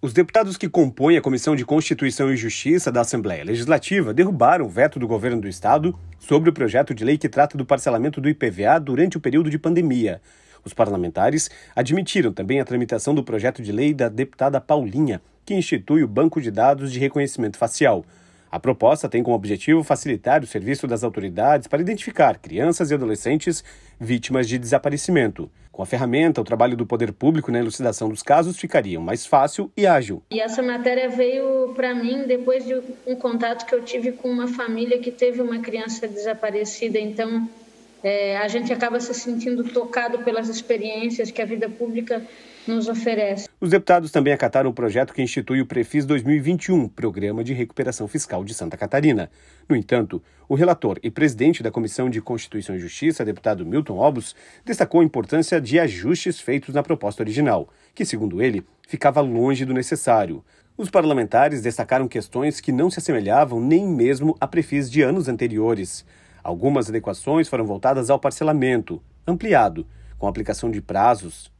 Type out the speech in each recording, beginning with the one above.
Os deputados que compõem a Comissão de Constituição e Justiça da Assembleia Legislativa derrubaram o veto do governo do estado sobre o projeto de lei que trata do parcelamento do IPVA durante o período de pandemia. Os parlamentares admitiram também a tramitação do projeto de lei da deputada Paulinha, que institui o Banco de Dados de Reconhecimento Facial. A proposta tem como objetivo facilitar o serviço das autoridades para identificar crianças e adolescentes vítimas de desaparecimento. Com a ferramenta, o trabalho do poder público na elucidação dos casos ficaria mais fácil e ágil. E essa matéria veio para mim depois de um contato que eu tive com uma família que teve uma criança desaparecida. Então, é, a gente acaba se sentindo tocado pelas experiências que a vida pública nos oferece. Os deputados também acataram o projeto que institui o Prefis 2021, Programa de Recuperação Fiscal de Santa Catarina. No entanto, o relator e presidente da Comissão de Constituição e Justiça, deputado Milton Obos, destacou a importância de ajustes feitos na proposta original, que, segundo ele, ficava longe do necessário. Os parlamentares destacaram questões que não se assemelhavam nem mesmo a Prefis de anos anteriores. Algumas adequações foram voltadas ao parcelamento, ampliado, com aplicação de prazos.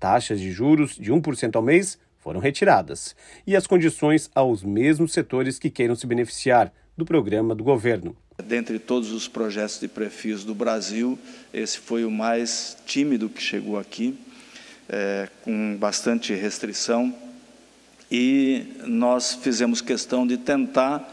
Taxas de juros de 1% ao mês foram retiradas e as condições aos mesmos setores que queiram se beneficiar do programa do governo. Dentre todos os projetos de prefis do Brasil, esse foi o mais tímido que chegou aqui, é, com bastante restrição, e nós fizemos questão de tentar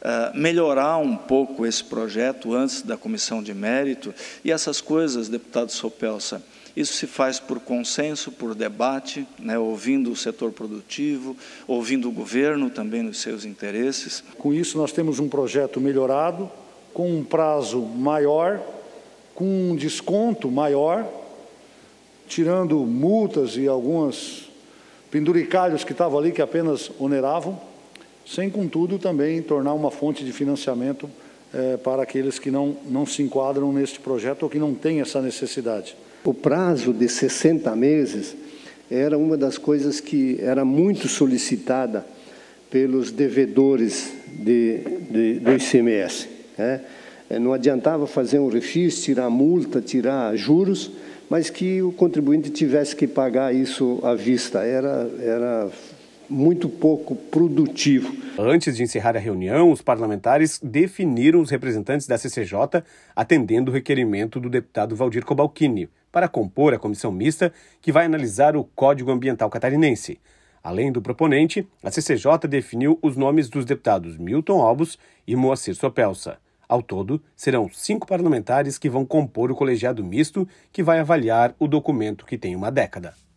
ah, melhorar um pouco esse projeto antes da comissão de mérito. E essas coisas, deputado Sopelsa, isso se faz por consenso, por debate, né, ouvindo o setor produtivo, ouvindo o governo também nos seus interesses. Com isso, nós temos um projeto melhorado, com um prazo maior, com um desconto maior, tirando multas e alguns penduricalhos que estavam ali que apenas oneravam sem, contudo, também tornar uma fonte de financiamento eh, para aqueles que não, não se enquadram neste projeto ou que não têm essa necessidade. O prazo de 60 meses era uma das coisas que era muito solicitada pelos devedores de, de, do ICMS. Né? Eh, não adiantava fazer um refis, tirar multa, tirar juros, mas que o contribuinte tivesse que pagar isso à vista. Era, era muito pouco produtivo. Antes de encerrar a reunião, os parlamentares definiram os representantes da CCJ, atendendo o requerimento do deputado Valdir Cobalcini, para compor a comissão mista que vai analisar o Código Ambiental Catarinense. Além do proponente, a CCJ definiu os nomes dos deputados Milton Albus e Moacir Sopelsa. Ao todo, serão cinco parlamentares que vão compor o colegiado misto que vai avaliar o documento que tem uma década.